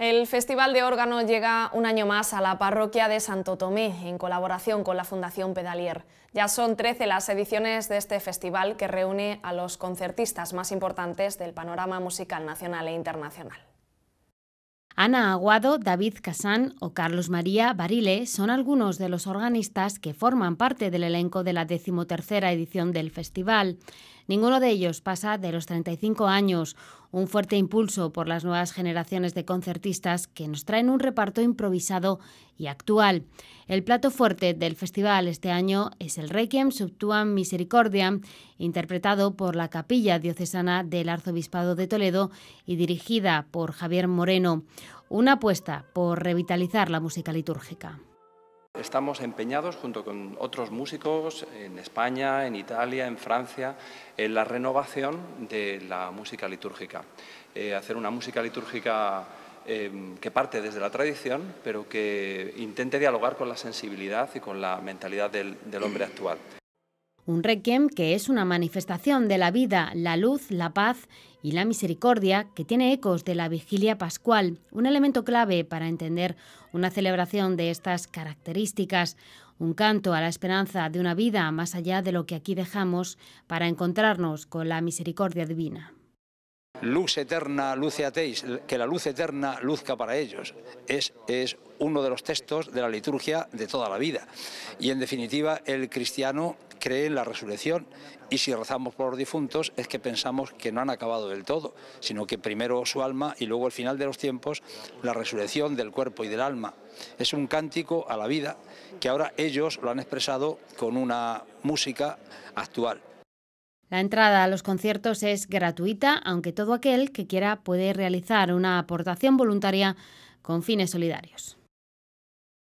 El Festival de Órgano llega un año más a la parroquia de Santo Tomé, en colaboración con la Fundación Pedalier. Ya son 13 las ediciones de este festival que reúne a los concertistas más importantes del panorama musical nacional e internacional. Ana Aguado, David Casán o Carlos María Barile son algunos de los organistas que forman parte del elenco de la decimotercera edición del festival. Ninguno de ellos pasa de los 35 años. Un fuerte impulso por las nuevas generaciones de concertistas que nos traen un reparto improvisado y actual. El plato fuerte del festival este año es el Requiem Subtuam Misericordia, interpretado por la Capilla Diocesana del Arzobispado de Toledo y dirigida por Javier Moreno. Una apuesta por revitalizar la música litúrgica estamos empeñados junto con otros músicos en España, en Italia, en Francia, en la renovación de la música litúrgica. Eh, hacer una música litúrgica em, que parte desde la tradición, pero que intente dialogar con la sensibilidad y con la mentalidad del hombre actual un requiem que es una manifestación de la vida, la luz, la paz y la misericordia que tiene ecos de la vigilia pascual, un elemento clave para entender una celebración de estas características, un canto a la esperanza de una vida más allá de lo que aquí dejamos para encontrarnos con la misericordia divina. Luz eterna, luce que la luz eterna luzca para ellos. Es, es uno de los textos de la liturgia de toda la vida. Y en definitiva, el cristiano cree en la resurrección y si rezamos por los difuntos es que pensamos que no han acabado del todo, sino que primero su alma y luego al final de los tiempos la resurrección del cuerpo y del alma. Es un cántico a la vida que ahora ellos lo han expresado con una música actual. La entrada a los conciertos es gratuita, aunque todo aquel que quiera puede realizar una aportación voluntaria con fines solidarios.